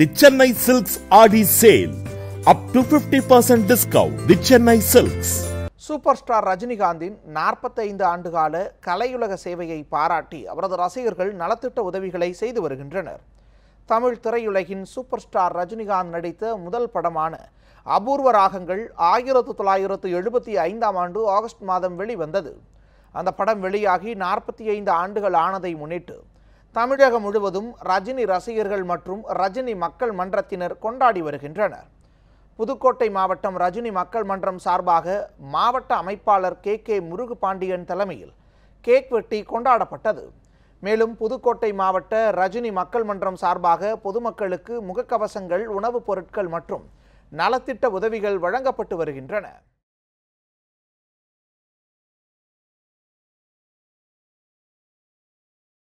the silks Aadi sale up Up to 50% discount The Chennai Silks. Super star ரஜினிகாந்தின் நாற்பத்தைந்து ஆண்டுகால கலையுலக சேவையை பாராட்டி அவரது ரசிகர்கள் நலத்திட்ட உதவிகளை செய்து வருகின்றனர் தமிழ் திரையுலகின் சூப்பர் ஸ்டார் ரஜினிகாந்த் நடித்த முதல் படமான அபூர்வ ராகங்கள் ஆயிரத்து தொள்ளாயிரத்து எழுபத்தி ஐந்தாம் ஆண்டு ஆகஸ்ட் மாதம் வெளிவந்தது அந்த படம் வெளியாகி நாற்பத்தி ஐந்து ஆண்டுகள் ஆனதை முன்னிட்டு தமிழகம் முழுவதும் ரஜினி ரசிகர்கள் மற்றும் ரஜினி மக்கள் மன்றத்தினர் கொண்டாடி வருகின்றனர் புதுக்கோட்டை மாவட்டம் ரஜினி மக்கள் மன்றம் சார்பாக மாவட்ட அமைப்பாளர் கே கே முருகு பாண்டியன் தலைமையில் கேக் வெட்டி கொண்டாடப்பட்டது மேலும் புதுக்கோட்டை மாவட்ட ரஜினி மக்கள் மன்றம் சார்பாக பொதுமக்களுக்கு முகக்கவசங்கள் உணவுப் பொருட்கள் மற்றும் நலத்திட்ட உதவிகள் வழங்கப்பட்டு வருகின்றன